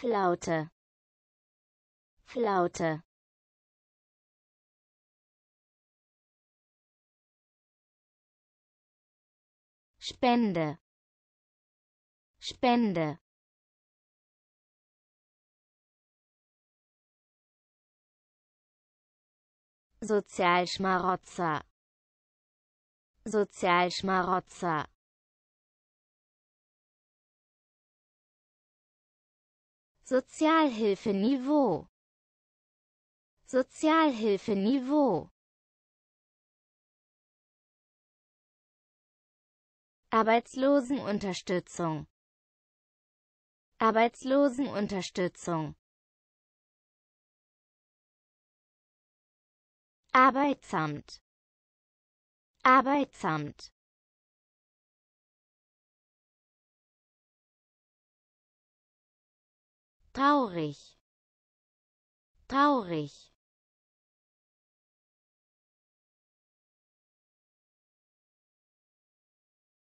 Flaute. Flaute. Spende. Spende. Sozialschmarotzer. Sozialschmarotzer. Sozialhilfeniveau Sozialhilfeniveau Arbeitslosenunterstützung Arbeitslosenunterstützung Arbeitsamt Arbeitsamt traurig traurig